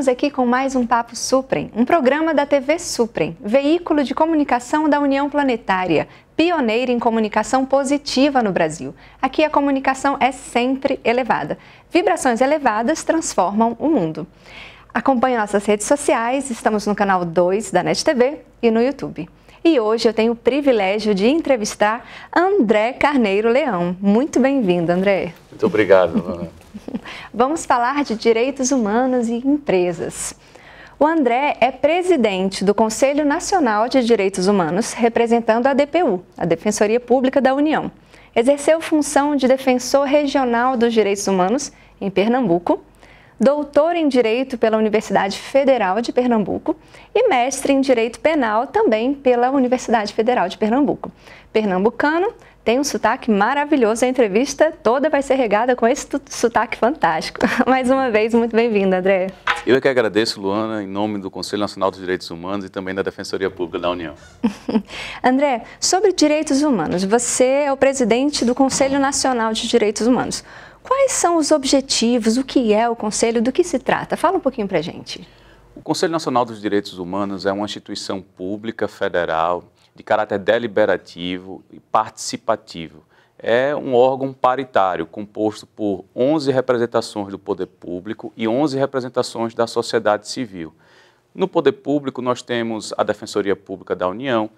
Estamos aqui com mais um Papo Suprem, um programa da TV Suprem, veículo de comunicação da União Planetária, pioneira em comunicação positiva no Brasil. Aqui a comunicação é sempre elevada. Vibrações elevadas transformam o mundo. Acompanhe nossas redes sociais, estamos no canal 2 da NET TV e no YouTube e hoje eu tenho o privilégio de entrevistar André Carneiro Leão. Muito bem-vindo, André. Muito obrigado, Vamos falar de direitos humanos e empresas. O André é presidente do Conselho Nacional de Direitos Humanos, representando a DPU, a Defensoria Pública da União. Exerceu função de defensor regional dos direitos humanos em Pernambuco doutor em Direito pela Universidade Federal de Pernambuco e mestre em Direito Penal também pela Universidade Federal de Pernambuco. Pernambucano, tem um sotaque maravilhoso. A entrevista toda vai ser regada com esse sotaque fantástico. Mais uma vez, muito bem-vindo, André. Eu é que agradeço, Luana, em nome do Conselho Nacional dos Direitos Humanos e também da Defensoria Pública da União. André, sobre direitos humanos, você é o presidente do Conselho Nacional de Direitos Humanos. Quais são os objetivos? O que é o Conselho? Do que se trata? Fala um pouquinho para a gente. O Conselho Nacional dos Direitos Humanos é uma instituição pública federal de caráter deliberativo e participativo. É um órgão paritário composto por 11 representações do poder público e 11 representações da sociedade civil. No poder público, nós temos a Defensoria Pública da União,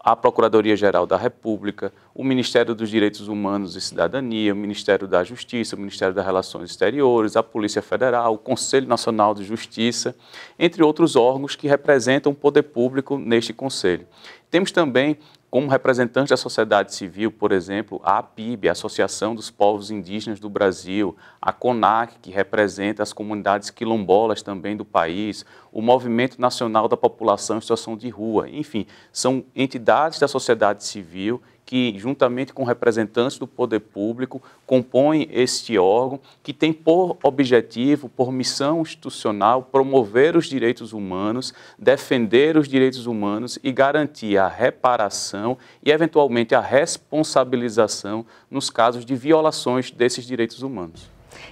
a Procuradoria-Geral da República, o Ministério dos Direitos Humanos e Cidadania, o Ministério da Justiça, o Ministério das Relações Exteriores, a Polícia Federal, o Conselho Nacional de Justiça, entre outros órgãos que representam o poder público neste Conselho. Temos também como representante da sociedade civil, por exemplo, a APIB, a Associação dos Povos Indígenas do Brasil, a CONAC, que representa as comunidades quilombolas também do país, o Movimento Nacional da População em Situação de Rua, enfim, são entidades da sociedade civil que, juntamente com representantes do poder público, compõem este órgão que tem por objetivo, por missão institucional, promover os direitos humanos, defender os direitos humanos e garantir a reparação e, eventualmente, a responsabilização nos casos de violações desses direitos humanos.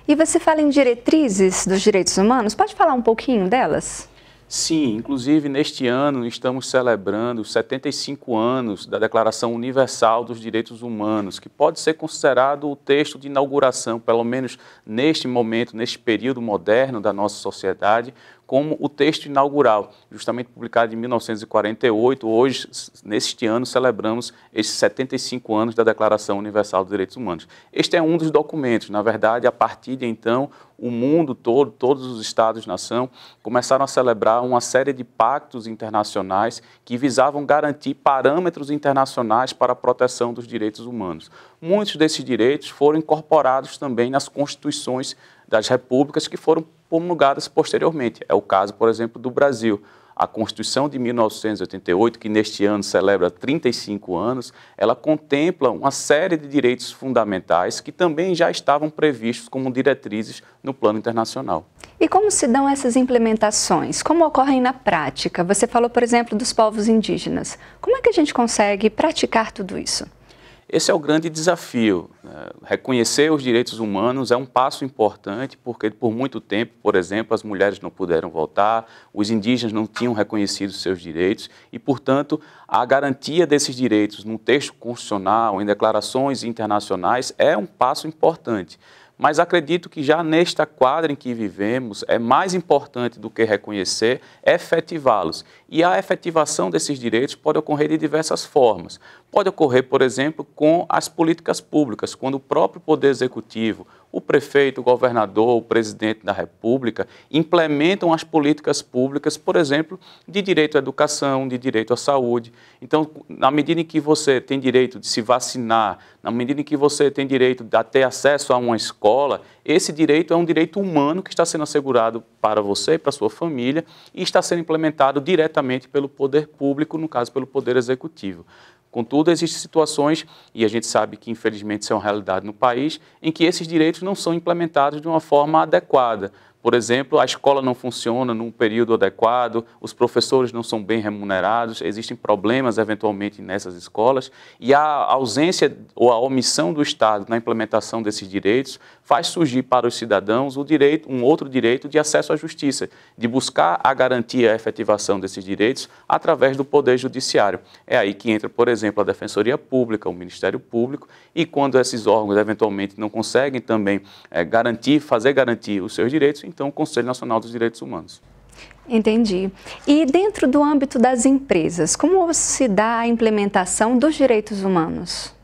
E você fala em diretrizes dos direitos humanos, pode falar um pouquinho delas? Sim, inclusive neste ano estamos celebrando 75 anos da Declaração Universal dos Direitos Humanos, que pode ser considerado o texto de inauguração, pelo menos neste momento, neste período moderno da nossa sociedade, como o texto inaugural, justamente publicado em 1948. Hoje, neste ano, celebramos esses 75 anos da Declaração Universal dos Direitos Humanos. Este é um dos documentos, na verdade, a partir de então, o mundo todo, todos os estados-nação, começaram a celebrar uma série de pactos internacionais que visavam garantir parâmetros internacionais para a proteção dos direitos humanos. Muitos desses direitos foram incorporados também nas constituições das repúblicas que foram promulgadas posteriormente. É o caso, por exemplo, do Brasil. A Constituição de 1988, que neste ano celebra 35 anos, ela contempla uma série de direitos fundamentais que também já estavam previstos como diretrizes no plano internacional. E como se dão essas implementações? Como ocorrem na prática? Você falou, por exemplo, dos povos indígenas. Como é que a gente consegue praticar tudo isso? Esse é o grande desafio. Né? Reconhecer os direitos humanos é um passo importante, porque por muito tempo, por exemplo, as mulheres não puderam votar, os indígenas não tinham reconhecido seus direitos e, portanto, a garantia desses direitos num texto constitucional, em declarações internacionais, é um passo importante mas acredito que já nesta quadra em que vivemos é mais importante do que reconhecer efetivá-los. E a efetivação desses direitos pode ocorrer de diversas formas. Pode ocorrer, por exemplo, com as políticas públicas, quando o próprio Poder Executivo o prefeito, o governador, o presidente da República implementam as políticas públicas, por exemplo, de direito à educação, de direito à saúde. Então, na medida em que você tem direito de se vacinar, na medida em que você tem direito de ter acesso a uma escola, esse direito é um direito humano que está sendo assegurado para você e para sua família e está sendo implementado diretamente pelo poder público, no caso pelo poder executivo. Contudo, existem situações, e a gente sabe que infelizmente isso é uma realidade no país, em que esses direitos não são implementados de uma forma adequada. Por exemplo, a escola não funciona num período adequado, os professores não são bem remunerados, existem problemas eventualmente nessas escolas e a ausência ou a omissão do Estado na implementação desses direitos faz surgir para os cidadãos o direito, um outro direito de acesso à justiça, de buscar a garantia e a efetivação desses direitos através do poder judiciário. É aí que entra, por exemplo, a Defensoria Pública, o Ministério Público e quando esses órgãos eventualmente não conseguem também é, garantir, fazer garantir os seus direitos, então o Conselho Nacional dos Direitos Humanos. Entendi. E dentro do âmbito das empresas, como se dá a implementação dos direitos humanos?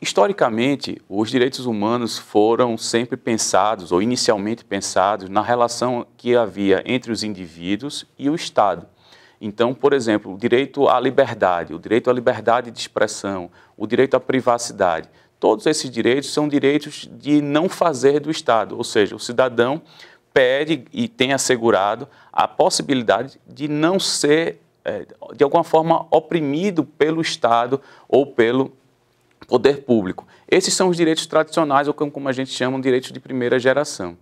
Historicamente, os direitos humanos foram sempre pensados, ou inicialmente pensados, na relação que havia entre os indivíduos e o Estado. Então, por exemplo, o direito à liberdade, o direito à liberdade de expressão, o direito à privacidade Todos esses direitos são direitos de não fazer do Estado, ou seja, o cidadão pede e tem assegurado a possibilidade de não ser, é, de alguma forma, oprimido pelo Estado ou pelo poder público. Esses são os direitos tradicionais, ou como a gente chama, direitos de primeira geração.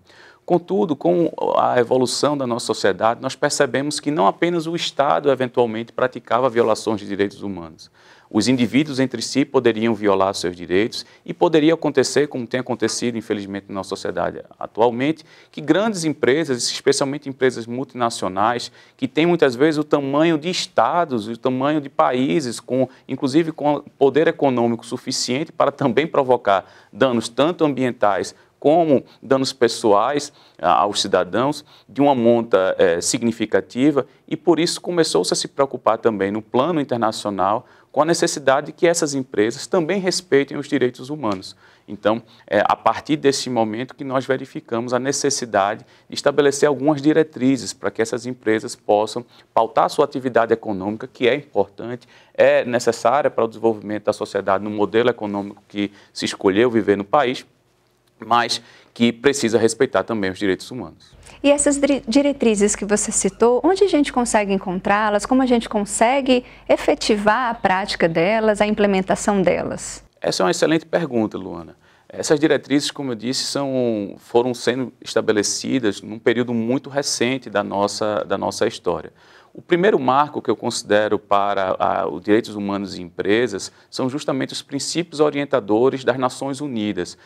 Contudo, com a evolução da nossa sociedade, nós percebemos que não apenas o Estado eventualmente praticava violações de direitos humanos, os indivíduos entre si poderiam violar seus direitos e poderia acontecer, como tem acontecido, infelizmente, na nossa sociedade atualmente, que grandes empresas, especialmente empresas multinacionais, que têm muitas vezes o tamanho de estados, o tamanho de países, com, inclusive com poder econômico suficiente para também provocar danos tanto ambientais como danos pessoais ah, aos cidadãos, de uma monta é, eh, significativa, e por isso começou-se a se preocupar também no plano internacional com a necessidade que essas empresas também respeitem os direitos humanos. Então, é a partir desse momento que nós verificamos a necessidade de estabelecer algumas diretrizes para que essas empresas possam pautar a sua atividade econômica, que é importante, é necessária para o desenvolvimento da sociedade no modelo econômico que se escolheu viver no país, mas que precisa respeitar também os direitos humanos. E essas diretrizes que você citou, onde a gente consegue encontrá-las? Como a gente consegue efetivar a prática delas, a implementação delas? Essa é uma excelente pergunta, Luana. Essas diretrizes, como eu disse, são, foram sendo estabelecidas num período muito recente da nossa, da nossa história. O primeiro marco que eu considero para os direitos humanos e empresas são justamente os princípios orientadores das Nações Unidas.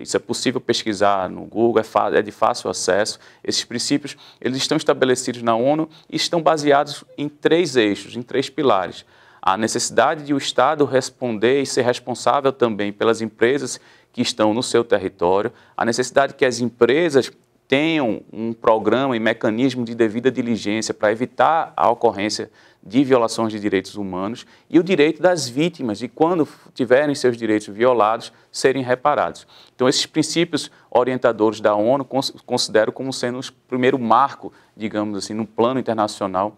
Isso é possível pesquisar no Google, é, é de fácil acesso. Esses princípios eles estão estabelecidos na ONU e estão baseados em três eixos, em três pilares. A necessidade de o Estado responder e ser responsável também pelas empresas que estão no seu território, a necessidade que as empresas tenham um programa e mecanismo de devida diligência para evitar a ocorrência de violações de direitos humanos e o direito das vítimas de, quando tiverem seus direitos violados, serem reparados. Então, esses princípios orientadores da ONU considero como sendo o primeiro marco, digamos assim, no plano internacional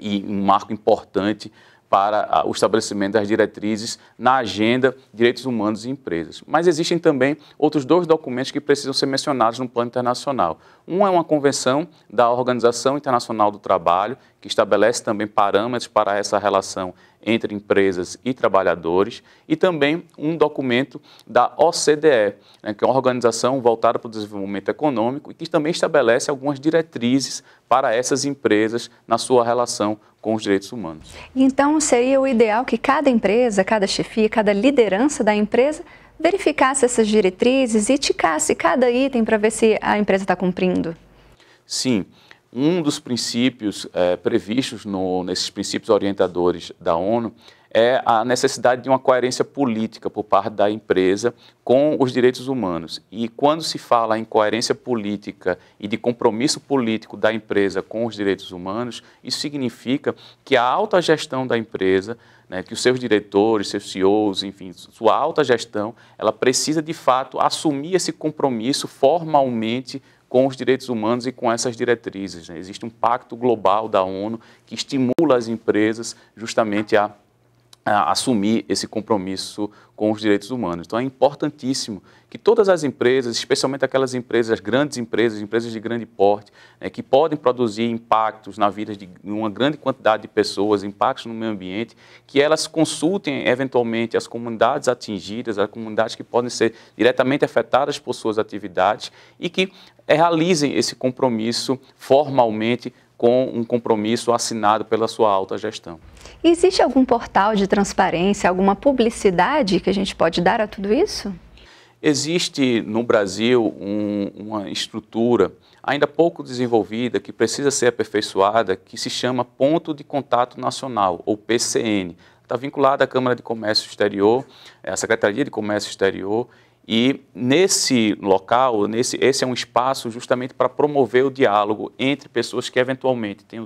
e um marco importante para ah, o estabelecimento das diretrizes na agenda Direitos Humanos e Empresas. Mas existem também outros dois documentos que precisam ser mencionados no plano internacional. Um é uma convenção da Organização Internacional do Trabalho, que estabelece também parâmetros para essa relação entre empresas e trabalhadores, e também um documento da OCDE, né, que é uma organização voltada para o desenvolvimento econômico e que também estabelece algumas diretrizes para essas empresas na sua relação com os direitos humanos. Então, seria o ideal que cada empresa, cada chefia, cada liderança da empresa verificasse essas diretrizes e ticasse cada item para ver se a empresa está cumprindo? Sim. Um dos princípios é, previstos no, nesses princípios orientadores da ONU é a necessidade de uma coerência política por parte da empresa com os direitos humanos. E quando se fala em coerência política e de compromisso político da empresa com os direitos humanos, isso significa que a alta gestão da empresa, né, que os seus diretores, seus CEOs, enfim, sua alta gestão, ela precisa de fato assumir esse compromisso formalmente com os direitos humanos e com essas diretrizes. Né? Existe um pacto global da ONU que estimula as empresas justamente a assumir esse compromisso com os direitos humanos. Então é importantíssimo que todas as empresas, especialmente aquelas empresas, grandes empresas, empresas de grande porte, né, que podem produzir impactos na vida de uma grande quantidade de pessoas, impactos no meio ambiente, que elas consultem eventualmente as comunidades atingidas, as comunidades que podem ser diretamente afetadas por suas atividades e que realizem esse compromisso formalmente com um compromisso assinado pela sua alta gestão. Existe algum portal de transparência, alguma publicidade que a gente pode dar a tudo isso? Existe no Brasil um, uma estrutura ainda pouco desenvolvida, que precisa ser aperfeiçoada, que se chama Ponto de Contato Nacional, ou PCN. Está vinculada à Câmara de Comércio Exterior, é, à Secretaria de Comércio Exterior, e nesse local, nesse, esse é um espaço justamente para promover o diálogo entre pessoas que eventualmente tenham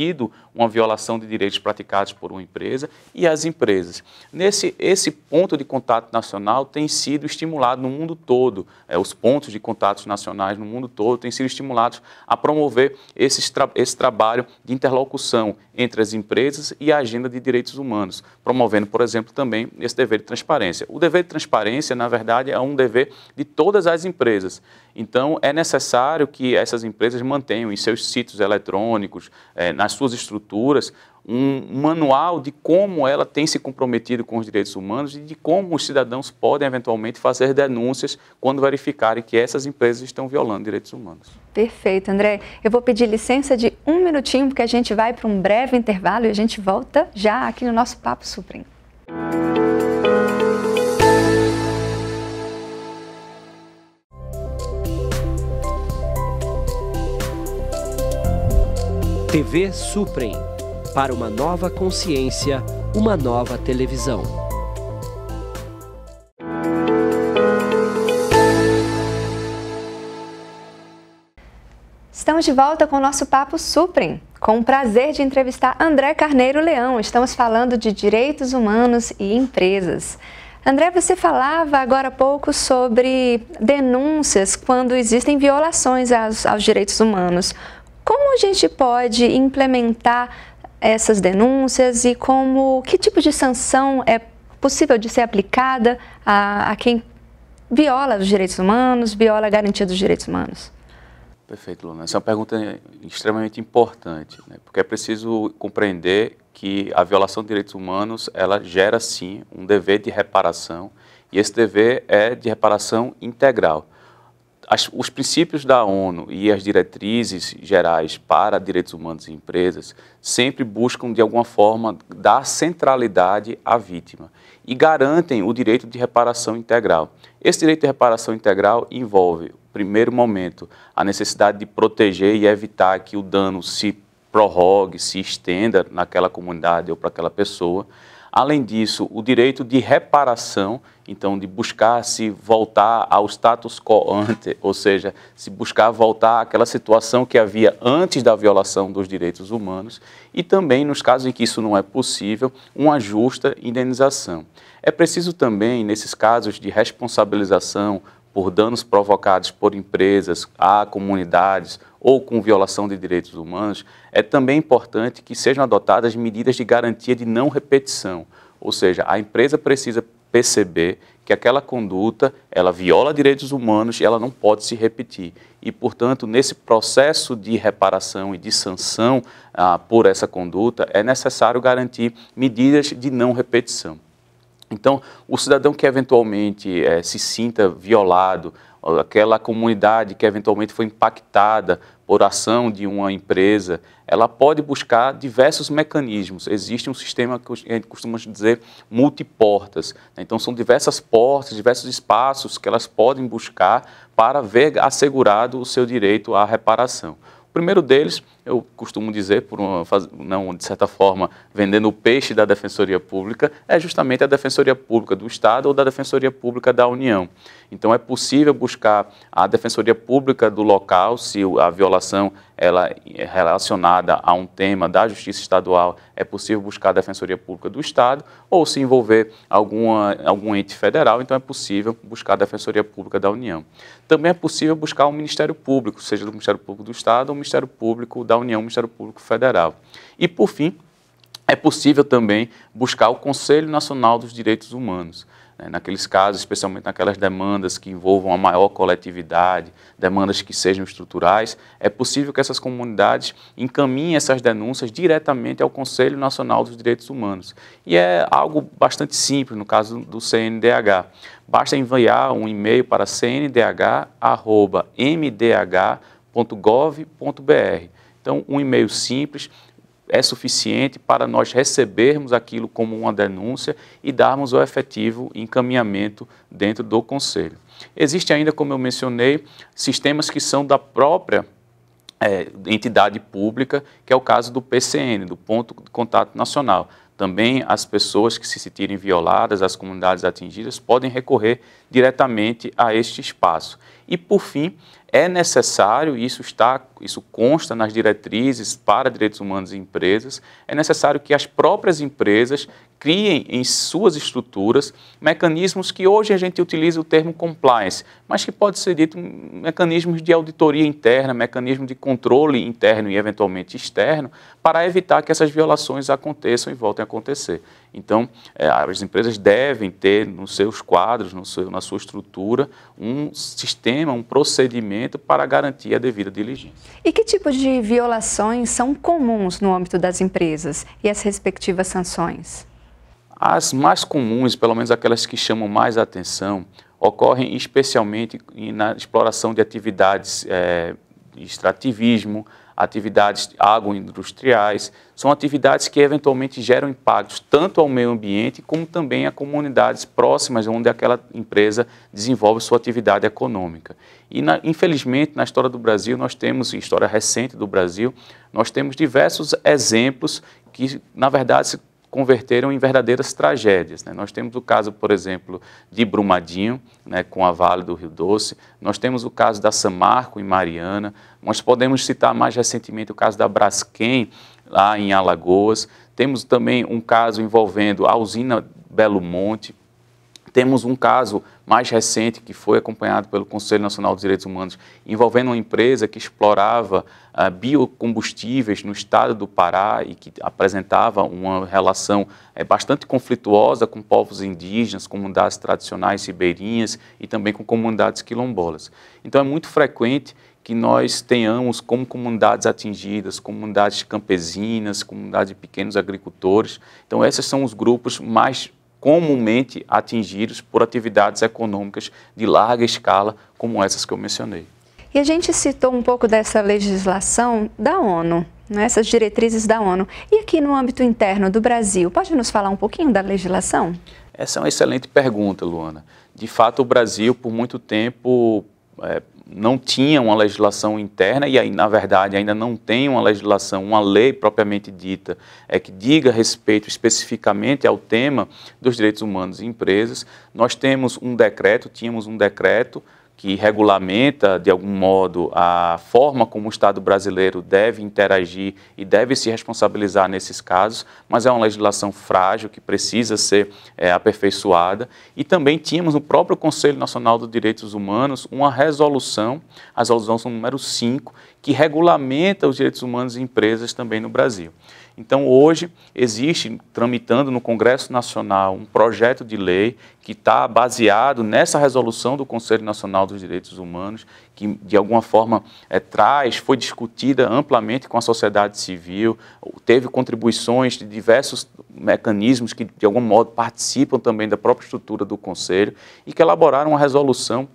tido uma violação de direitos praticados por uma empresa e as empresas. Nesse esse ponto de contato nacional tem sido estimulado no mundo todo, é, os pontos de contatos nacionais no mundo todo têm sido estimulados a promover esse, tra esse trabalho de interlocução entre as empresas e a agenda de direitos humanos, promovendo, por exemplo, também esse dever de transparência. O dever de transparência, na verdade, é um dever de todas as empresas. Então, é necessário que essas empresas mantenham em seus sítios eletrônicos, é, nas nas suas estruturas um manual de como ela tem se comprometido com os direitos humanos e de como os cidadãos podem eventualmente fazer denúncias quando verificarem que essas empresas estão violando direitos humanos. Perfeito, André. Eu vou pedir licença de um minutinho, porque a gente vai para um breve intervalo e a gente volta já aqui no nosso Papo Supremo. TV Suprem para uma nova consciência, uma nova televisão. Estamos de volta com o nosso Papo Suprem. Com o prazer de entrevistar André Carneiro Leão, estamos falando de direitos humanos e empresas. André, você falava agora há pouco sobre denúncias quando existem violações aos, aos direitos humanos como a gente pode implementar essas denúncias e como que tipo de sanção é possível de ser aplicada a, a quem viola os direitos humanos, viola a garantia dos direitos humanos? Perfeito, Luna. Essa é uma pergunta extremamente importante, né? porque é preciso compreender que a violação de direitos humanos ela gera sim um dever de reparação e esse dever é de reparação integral. As, os princípios da ONU e as diretrizes gerais para direitos humanos e empresas sempre buscam, de alguma forma, dar centralidade à vítima e garantem o direito de reparação integral. Esse direito de reparação integral envolve, primeiro momento, a necessidade de proteger e evitar que o dano se prorrogue, se estenda naquela comunidade ou para aquela pessoa. Além disso, o direito de reparação, então de buscar se voltar ao status quo ante, ou seja, se buscar voltar àquela situação que havia antes da violação dos direitos humanos, e também, nos casos em que isso não é possível, uma justa indenização. É preciso também, nesses casos de responsabilização por danos provocados por empresas a comunidades ou com violação de direitos humanos, é também importante que sejam adotadas medidas de garantia de não repetição. Ou seja, a empresa precisa perceber que aquela conduta ela viola direitos humanos e ela não pode se repetir. E, portanto, nesse processo de reparação e de sanção ah, por essa conduta, é necessário garantir medidas de não repetição. Então, o cidadão que eventualmente é, se sinta violado, aquela comunidade que eventualmente foi impactada por ação de uma empresa, ela pode buscar diversos mecanismos. Existe um sistema que a gente costuma dizer multiportas. Né? Então, são diversas portas, diversos espaços que elas podem buscar para ver assegurado o seu direito à reparação. O primeiro deles eu costumo dizer, por uma, não, de certa forma, vendendo o peixe da Defensoria Pública, é justamente a Defensoria Pública do Estado ou da Defensoria Pública da União. Então, é possível buscar a Defensoria Pública do local, se a violação ela é relacionada a um tema da Justiça Estadual, é possível buscar a Defensoria Pública do Estado, ou se envolver alguma, algum ente federal, então é possível buscar a Defensoria Pública da União. Também é possível buscar o Ministério Público, seja do Ministério Público do Estado ou o Ministério Público da União, Ministério Público Federal. E, por fim, é possível também buscar o Conselho Nacional dos Direitos Humanos. Né, naqueles casos, especialmente naquelas demandas que envolvam a maior coletividade, demandas que sejam estruturais, é possível que essas comunidades encaminhem essas denúncias diretamente ao Conselho Nacional dos Direitos Humanos. E é algo bastante simples no caso do CNDH. Basta enviar um e-mail para cndh.mdh.gov.br então, um e-mail simples é suficiente para nós recebermos aquilo como uma denúncia e darmos o efetivo encaminhamento dentro do conselho. Existe ainda, como eu mencionei, sistemas que são da própria é, entidade pública, que é o caso do PCN, do Ponto de Contato Nacional. Também as pessoas que se sentirem violadas, as comunidades atingidas, podem recorrer diretamente a este espaço. E, por fim, é necessário, isso está, isso consta nas diretrizes para direitos humanos e empresas, é necessário que as próprias empresas criem em suas estruturas mecanismos que hoje a gente utiliza o termo compliance, mas que pode ser dito mecanismos de auditoria interna, mecanismos de controle interno e eventualmente externo, para evitar que essas violações aconteçam e voltem a acontecer. Então, é, as empresas devem ter nos seus quadros, no seu, na sua estrutura, um sistema, um procedimento para garantir a devida diligência. E que tipo de violações são comuns no âmbito das empresas e as respectivas sanções? As mais comuns, pelo menos aquelas que chamam mais atenção, ocorrem especialmente na exploração de atividades é, de extrativismo, atividades agroindustriais, são atividades que eventualmente geram impactos tanto ao meio ambiente como também a comunidades próximas onde aquela empresa desenvolve sua atividade econômica. E na, infelizmente na história do Brasil nós temos, história recente do Brasil, nós temos diversos exemplos que na verdade converteram em verdadeiras tragédias. Né? Nós temos o caso, por exemplo, de Brumadinho, né, com a Vale do Rio Doce, nós temos o caso da Samarco em Mariana, nós podemos citar mais recentemente o caso da Braskem, lá em Alagoas, temos também um caso envolvendo a usina Belo Monte, temos um caso mais recente que foi acompanhado pelo Conselho Nacional dos Direitos Humanos, envolvendo uma empresa que explorava ah, biocombustíveis no estado do Pará e que apresentava uma relação eh, bastante conflituosa com povos indígenas, comunidades tradicionais ribeirinhas e também com comunidades quilombolas. Então é muito frequente que nós tenhamos como comunidades atingidas, comunidades campesinas, comunidades de pequenos agricultores. Então, esses são os grupos mais comumente atingidos por atividades econômicas de larga escala, como essas que eu mencionei. E a gente citou um pouco dessa legislação da ONU, né, essas diretrizes da ONU. E aqui no âmbito interno do Brasil, pode nos falar um pouquinho da legislação? Essa é uma excelente pergunta, Luana. De fato, o Brasil, por muito tempo, é, não tinha uma legislação interna e, aí, na verdade, ainda não tem uma legislação, uma lei propriamente dita, é que diga respeito especificamente ao tema dos direitos humanos e empresas. Nós temos um decreto, tínhamos um decreto que regulamenta, de algum modo, a forma como o Estado brasileiro deve interagir e deve se responsabilizar nesses casos, mas é uma legislação frágil que precisa ser é, aperfeiçoada. E também tínhamos no próprio Conselho Nacional dos Direitos Humanos uma resolução, a resolução número 5, que regulamenta os direitos humanos em empresas também no Brasil. Então, hoje, existe, tramitando no Congresso Nacional, um projeto de lei que está baseado nessa resolução do Conselho Nacional dos Direitos Humanos, que, de alguma forma, é, traz, foi discutida amplamente com a sociedade civil, teve contribuições de diversos mecanismos que, de algum modo, participam também da própria estrutura do Conselho e que elaboraram uma resolução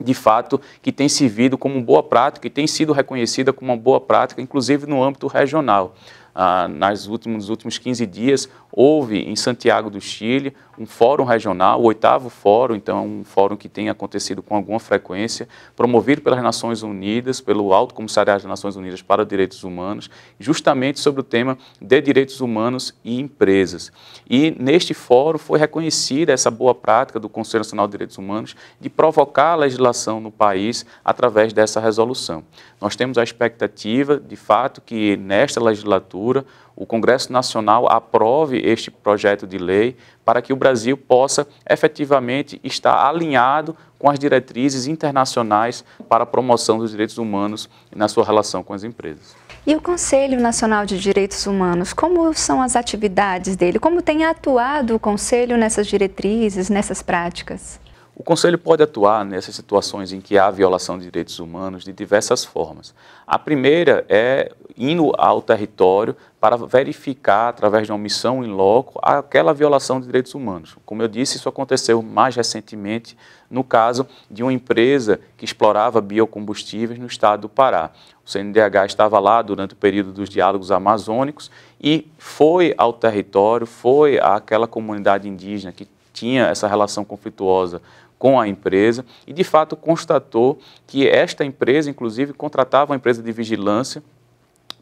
de fato, que tem servido como boa prática e tem sido reconhecida como uma boa prática, inclusive no âmbito regional ah, nas últimos, nos últimos 15 dias, Houve em Santiago do Chile um fórum regional, o oitavo fórum, então é um fórum que tem acontecido com alguma frequência, promovido pelas Nações Unidas, pelo Alto Comissariado das Nações Unidas para Direitos Humanos, justamente sobre o tema de direitos humanos e empresas. E neste fórum foi reconhecida essa boa prática do Conselho Nacional de Direitos Humanos de provocar a legislação no país através dessa resolução. Nós temos a expectativa, de fato, que nesta legislatura o Congresso Nacional aprove este projeto de lei para que o Brasil possa efetivamente estar alinhado com as diretrizes internacionais para a promoção dos direitos humanos na sua relação com as empresas. E o Conselho Nacional de Direitos Humanos, como são as atividades dele? Como tem atuado o Conselho nessas diretrizes, nessas práticas? O Conselho pode atuar nessas situações em que há violação de direitos humanos de diversas formas. A primeira é indo ao território para verificar, através de uma missão em loco, aquela violação de direitos humanos. Como eu disse, isso aconteceu mais recentemente no caso de uma empresa que explorava biocombustíveis no estado do Pará. O CNDH estava lá durante o período dos diálogos amazônicos e foi ao território, foi àquela comunidade indígena que tinha essa relação conflituosa com a empresa e, de fato, constatou que esta empresa, inclusive, contratava uma empresa de vigilância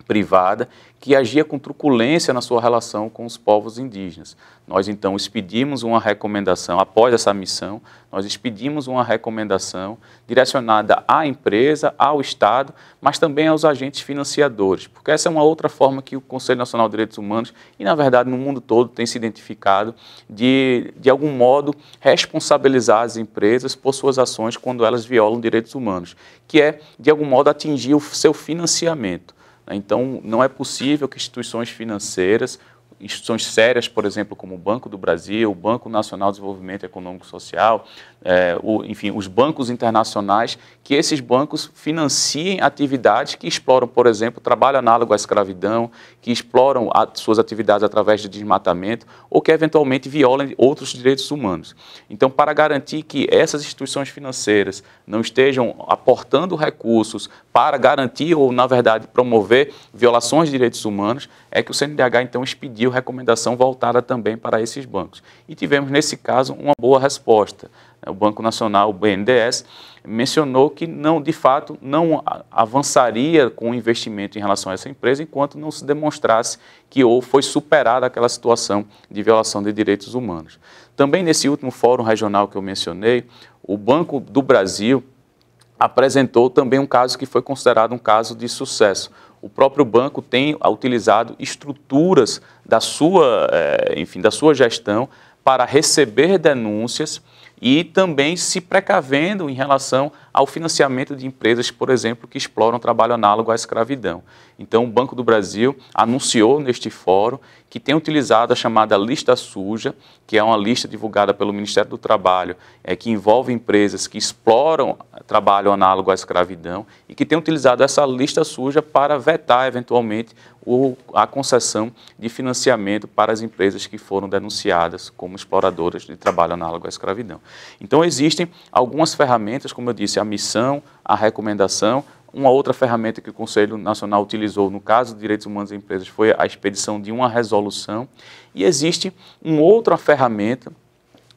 privada que agia com truculência na sua relação com os povos indígenas. Nós então expedimos uma recomendação, após essa missão, nós expedimos uma recomendação direcionada à empresa, ao Estado, mas também aos agentes financiadores, porque essa é uma outra forma que o Conselho Nacional de Direitos Humanos e, na verdade, no mundo todo tem se identificado de, de algum modo, responsabilizar as empresas por suas ações quando elas violam direitos humanos, que é, de algum modo, atingir o seu financiamento. Né? Então, não é possível que instituições financeiras instituições sérias, por exemplo, como o Banco do Brasil, o Banco Nacional de Desenvolvimento Econômico e Social, é, o, enfim, os bancos internacionais, que esses bancos financiem atividades que exploram, por exemplo, trabalho análogo à escravidão, que exploram suas atividades através de desmatamento ou que eventualmente violem outros direitos humanos. Então, para garantir que essas instituições financeiras não estejam aportando recursos para garantir ou, na verdade, promover violações de direitos humanos, é que o CNDH então expediu recomendação voltada também para esses bancos. E tivemos, nesse caso, uma boa resposta. O Banco Nacional, o BNDES, mencionou que não, de fato, não avançaria com o investimento em relação a essa empresa enquanto não se demonstrasse que ou foi superada aquela situação de violação de direitos humanos. Também nesse último fórum regional que eu mencionei, o Banco do Brasil apresentou também um caso que foi considerado um caso de sucesso o próprio banco tem utilizado estruturas da sua, eh, enfim, da sua gestão para receber denúncias e também se precavendo em relação ao financiamento de empresas, por exemplo, que exploram trabalho análogo à escravidão. Então, o Banco do Brasil anunciou neste fórum que tem utilizado a chamada lista suja, que é uma lista divulgada pelo Ministério do Trabalho, é, que envolve empresas que exploram trabalho análogo à escravidão e que tem utilizado essa lista suja para vetar eventualmente a concessão de financiamento para as empresas que foram denunciadas como exploradoras de trabalho análogo à escravidão. Então, existem algumas ferramentas, como eu disse, a missão, a recomendação, uma outra ferramenta que o Conselho Nacional utilizou no caso de direitos humanos e empresas foi a expedição de uma resolução. E existe uma outra ferramenta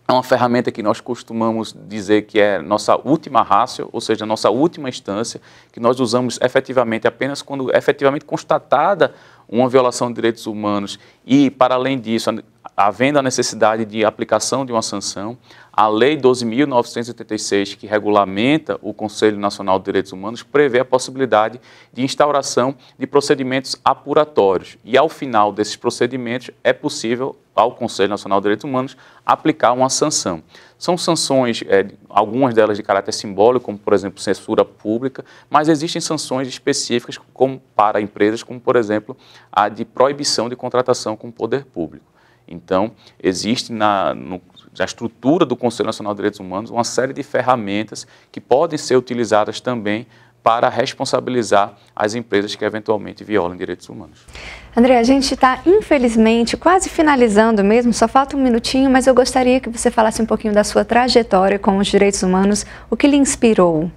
é uma ferramenta que nós costumamos dizer que é nossa última rácio, ou seja, nossa última instância, que nós usamos efetivamente apenas quando é efetivamente constatada uma violação de direitos humanos e, para além disso, havendo a necessidade de aplicação de uma sanção, a Lei 12.986, que regulamenta o Conselho Nacional de Direitos Humanos, prevê a possibilidade de instauração de procedimentos apuratórios. E, ao final desses procedimentos, é possível ao Conselho Nacional de Direitos Humanos aplicar uma sanção. São sanções, é, algumas delas de caráter simbólico, como, por exemplo, censura pública, mas existem sanções específicas como para empresas, como, por exemplo, a de proibição de contratação com o poder público. Então, existe na, no, na estrutura do Conselho Nacional de Direitos Humanos uma série de ferramentas que podem ser utilizadas também para responsabilizar as empresas que eventualmente violam direitos humanos. André, a gente está, infelizmente, quase finalizando mesmo, só falta um minutinho, mas eu gostaria que você falasse um pouquinho da sua trajetória com os direitos humanos, o que lhe inspirou?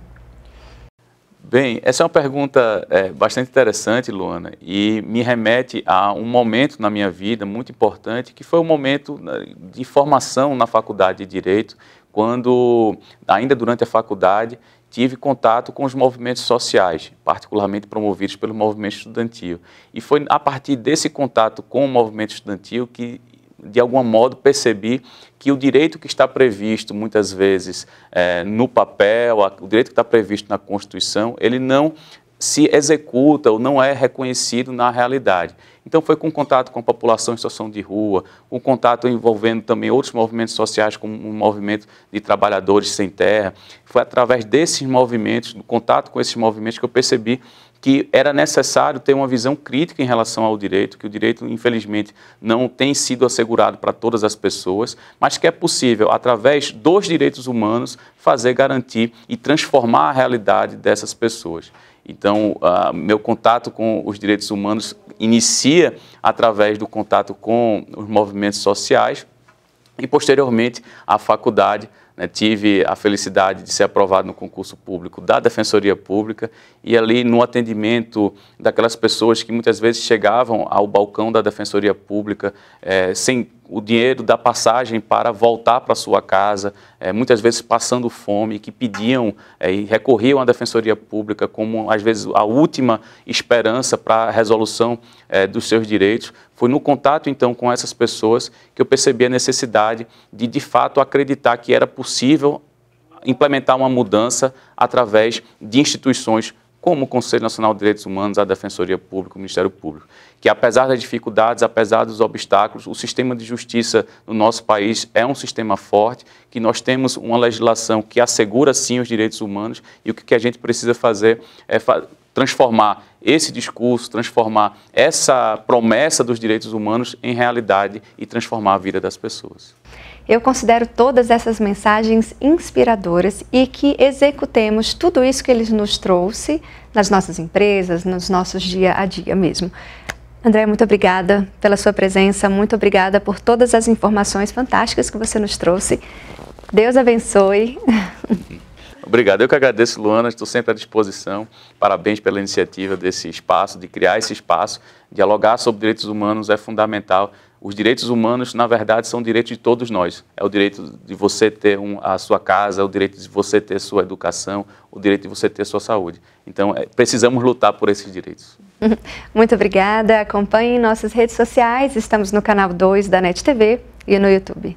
Bem, essa é uma pergunta é, bastante interessante, Luana, e me remete a um momento na minha vida muito importante, que foi o um momento né, de formação na faculdade de Direito, quando, ainda durante a faculdade, tive contato com os movimentos sociais, particularmente promovidos pelo movimento estudantil. E foi a partir desse contato com o movimento estudantil que de algum modo, percebi que o direito que está previsto, muitas vezes, é, no papel, o direito que está previsto na Constituição, ele não se executa ou não é reconhecido na realidade. Então, foi com contato com a população em situação de rua, com um contato envolvendo também outros movimentos sociais, como o um movimento de trabalhadores sem terra. Foi através desses movimentos, do contato com esses movimentos, que eu percebi que era necessário ter uma visão crítica em relação ao direito, que o direito, infelizmente, não tem sido assegurado para todas as pessoas, mas que é possível, através dos direitos humanos, fazer garantir e transformar a realidade dessas pessoas. Então, uh, meu contato com os direitos humanos inicia através do contato com os movimentos sociais e, posteriormente, a faculdade né, tive a felicidade de ser aprovado no concurso público da Defensoria Pública e ali no atendimento daquelas pessoas que muitas vezes chegavam ao balcão da Defensoria Pública é, sem o dinheiro da passagem para voltar para sua casa, é, muitas vezes passando fome, que pediam é, e recorriam à Defensoria Pública como, às vezes, a última esperança para a resolução é, dos seus direitos. Foi no contato, então, com essas pessoas que eu percebi a necessidade de, de fato, acreditar que era possível implementar uma mudança através de instituições públicas como o Conselho Nacional de Direitos Humanos, a Defensoria Pública, o Ministério Público, que apesar das dificuldades, apesar dos obstáculos, o sistema de justiça no nosso país é um sistema forte, que nós temos uma legislação que assegura sim os direitos humanos e o que a gente precisa fazer é transformar esse discurso, transformar essa promessa dos direitos humanos em realidade e transformar a vida das pessoas. Eu considero todas essas mensagens inspiradoras e que executemos tudo isso que ele nos trouxe nas nossas empresas, nos nossos dia a dia mesmo. André, muito obrigada pela sua presença, muito obrigada por todas as informações fantásticas que você nos trouxe. Deus abençoe. Obrigado, eu que agradeço, Luana, estou sempre à disposição. Parabéns pela iniciativa desse espaço, de criar esse espaço. Dialogar sobre direitos humanos é fundamental os direitos humanos, na verdade, são direitos de todos nós. É o direito de você ter um, a sua casa, é o direito de você ter sua educação, é o direito de você ter sua saúde. Então, é, precisamos lutar por esses direitos. Muito obrigada. Acompanhe nossas redes sociais. Estamos no canal 2 da NET TV e no YouTube.